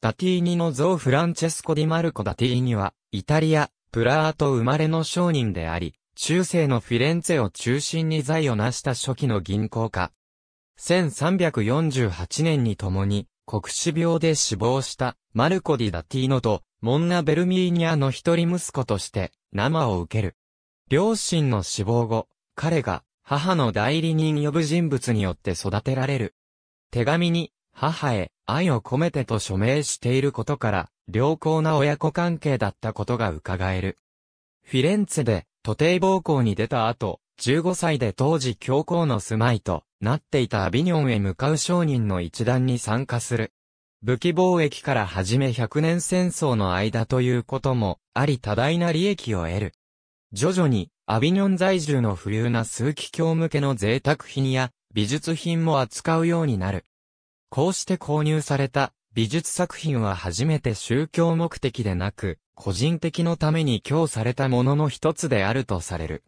ダティーニの像フランチェスコ・ディマルコ・ダティーニは、イタリア、プラート生まれの商人であり、中世のフィレンツェを中心に財を成した初期の銀行家。1348年に共に、国死病で死亡したマルコ・ディ・ダティーノと、モンナ・ベルミーニアの一人息子として、生を受ける。両親の死亡後、彼が、母の代理人呼ぶ人物によって育てられる。手紙に、母へ愛を込めてと署名していることから、良好な親子関係だったことが伺える。フィレンツェで、都定暴行に出た後、15歳で当時教皇の住まいとなっていたアビニョンへ向かう商人の一団に参加する。武器貿易から始め100年戦争の間ということもあり多大な利益を得る。徐々にアビニョン在住の富裕な枢機卿向けの贅沢品や美術品も扱うようになる。こうして購入された美術作品は初めて宗教目的でなく、個人的のために供されたものの一つであるとされる。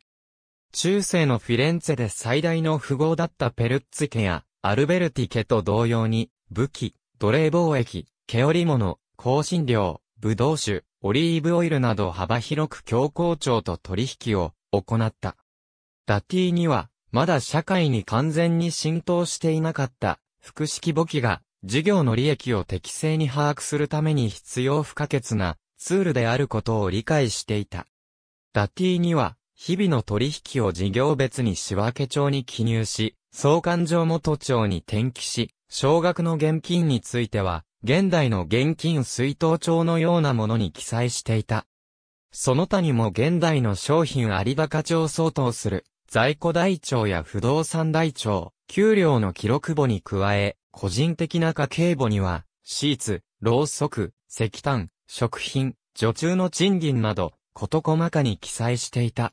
中世のフィレンツェで最大の富豪だったペルッツ家やアルベルティ家と同様に、武器、奴隷貿易、毛織物、香辛料、葡萄酒、オリーブオイルなど幅広く教皇庁と取引を行った。ダティーには、まだ社会に完全に浸透していなかった複式簿記が事業の利益を適正に把握するために必要不可欠なツールであることを理解していた。ダティには、日々の取引を事業別に仕分け帳に記入し、総勘定元帳に転記し、少額の現金については、現代の現金水筒帳のようなものに記載していた。その他にも現代の商品有課帳相当する、在庫台帳や不動産台帳、給料の記録簿に加え、個人的な家計簿には、シーツ、ろうそく、石炭、食品、女中の賃金など、こと細かに記載していた。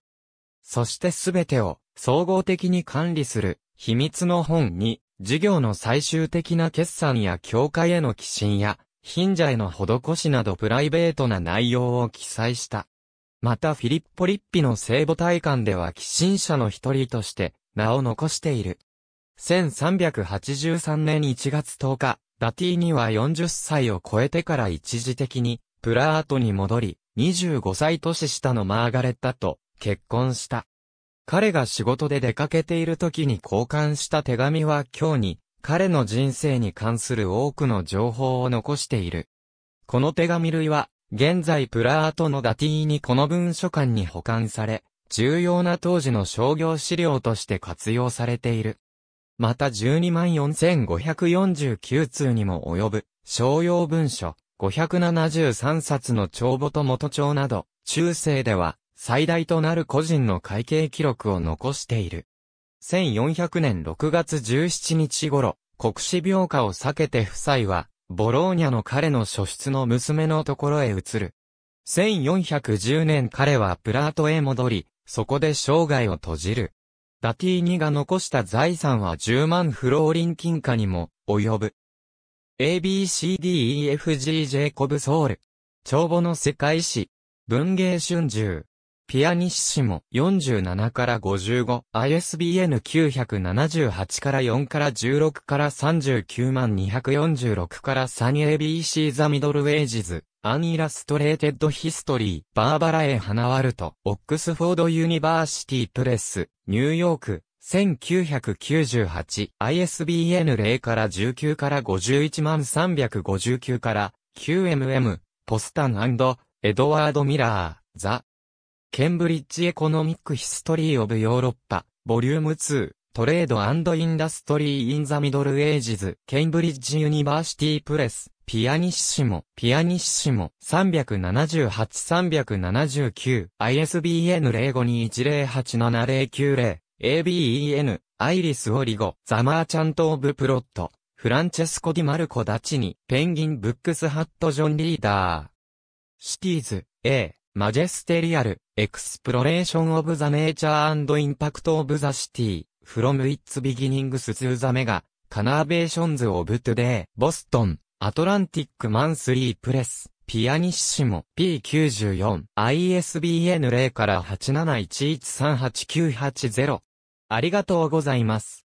そしてすべてを総合的に管理する秘密の本に、事業の最終的な決算や教会への寄進や、貧者への施しなどプライベートな内容を記載した。またフィリッポ・リッピの聖母体感では寄進者の一人として名を残している。1383年1月10日、ダティーニは40歳を超えてから一時的に、プラートに戻り、25歳年下のマーガレッタと結婚した。彼が仕事で出かけている時に交換した手紙は今日に、彼の人生に関する多くの情報を残している。この手紙類は、現在プラートのダティーニこの文書館に保管され、重要な当時の商業資料として活用されている。また124,549通にも及ぶ、商用文書、573冊の帳簿と元帳など、中世では、最大となる個人の会計記録を残している。1400年6月17日頃、国史病化を避けて夫妻は、ボローニャの彼の初出の娘のところへ移る。1410年彼はプラートへ戻り、そこで生涯を閉じる。ダティーニが残した財産は10万フローリン金貨にも及ぶ。ABCDEFG ジェイコブソウル。帳簿の世界史。文芸春秋。ピアニッシモ47から55、ISBN 978から4から16から39万246から3 ABC ザミドルウェイジズ、アンイラストレ l テッドヒストリー、バーバラ・エ・ハナワルト、オックスフォード・ユニバーシティ・プレス、ニューヨーク、1998、ISBN 0から19から51万359から、QMM、ポスタンエドワード・ミラー、ザ・ケンブリッジエコノミックヒストリーオブヨーロッパ、ボリューム2、トレードインダストリーインザミドルエイジズ、ケンブリッジユニバーシティプレス、ピアニッシモ、ピアニッシモ、378-379、ISBN 0521087090、ABEN、アイリス・オリゴ、ザ・マーチャント・オブ・プロット、フランチェスコ・ディ・マルコ・ダチニ、ペンギン・ブックス・ハット・ジョン・リーダー。シティーズ、A、マジェステリアル、Exploration of the Nature and Impact of the City, from its beginnings to the mega, Canavations of Today, Boston, Atlantic Monthly Press, ピアニッシモ P94、ISBN 0から871138980。ありがとうございます。